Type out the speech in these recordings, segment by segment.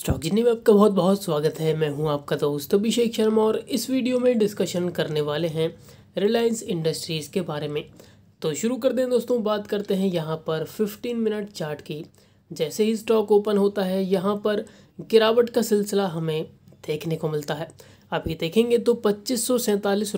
stock जिन्नी में आपका बहुत बहुत स्वागत है मैं हूं आपका दोस्त अभिषेक शर्मा और इस वीडियो में डिस्कशन करने वाले हैं रिलायंस इंडस्ट्रीज़ के बारे में तो शुरू कर दें दोस्तों बात करते हैं यहाँ पर 15 मिनट चार्ट की जैसे ही स्टॉक ओपन होता है यहाँ पर गिरावट का सिलसिला हमें देखने को मिलता है अभी देखेंगे तो पच्चीस सौ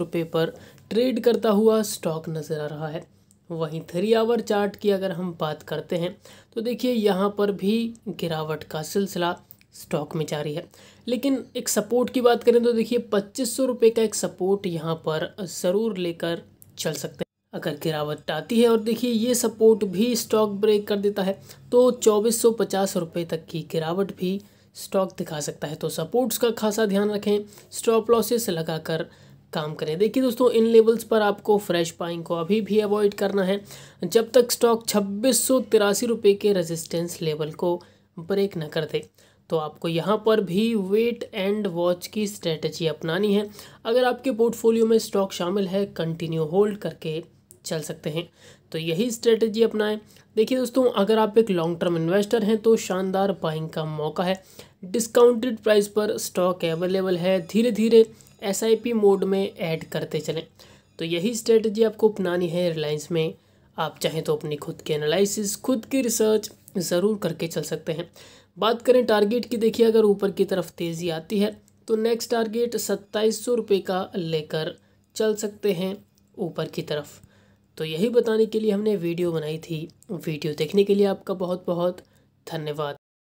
रुपये पर ट्रेड करता हुआ स्टॉक नज़र आ रहा है वहीं थ्री आवर चार्ट की अगर हम बात करते हैं तो देखिए यहाँ पर भी गिरावट का सिलसिला स्टॉक में जा रही है लेकिन एक सपोर्ट की बात करें तो देखिए पच्चीस सौ रुपये का एक सपोर्ट यहाँ पर ज़रूर लेकर चल सकते हैं अगर गिरावट आती है और देखिए ये सपोर्ट भी स्टॉक ब्रेक कर देता है तो चौबीस सौ पचास रुपये तक की गिरावट भी स्टॉक दिखा सकता है तो सपोर्ट्स का खासा ध्यान रखें स्टॉप लॉसेस लगाकर काम करें देखिए दोस्तों इन लेवल्स पर आपको फ्रेश पाइंग को अभी भी अवॉइड करना है जब तक स्टॉक छब्बीस सौ तिरासी रुपये के रेजिस्टेंस लेवल को ब्रेक न कर दे तो आपको यहाँ पर भी वेट एंड वॉच की स्ट्रेटजी अपनानी है अगर आपके पोर्टफोलियो में स्टॉक शामिल है कंटिन्यू होल्ड करके चल सकते हैं तो यही स्ट्रेटजी अपनाएं देखिए दोस्तों अगर आप एक लॉन्ग टर्म इन्वेस्टर हैं तो शानदार बाइंग का मौका है डिस्काउंटेड प्राइस पर स्टॉक अवेलेबल है धीरे धीरे एस मोड में ऐड करते चलें तो यही स्ट्रेटजी आपको अपनानी है रिलायंस में आप चाहें तो अपनी खुद की एनालिसिस खुद की रिसर्च ज़रूर करके चल सकते हैं बात करें टारगेट की देखिए अगर ऊपर की तरफ तेज़ी आती है तो नेक्स्ट टारगेट सत्ताईस सौ रुपये का लेकर चल सकते हैं ऊपर की तरफ तो यही बताने के लिए हमने वीडियो बनाई थी वीडियो देखने के लिए आपका बहुत बहुत धन्यवाद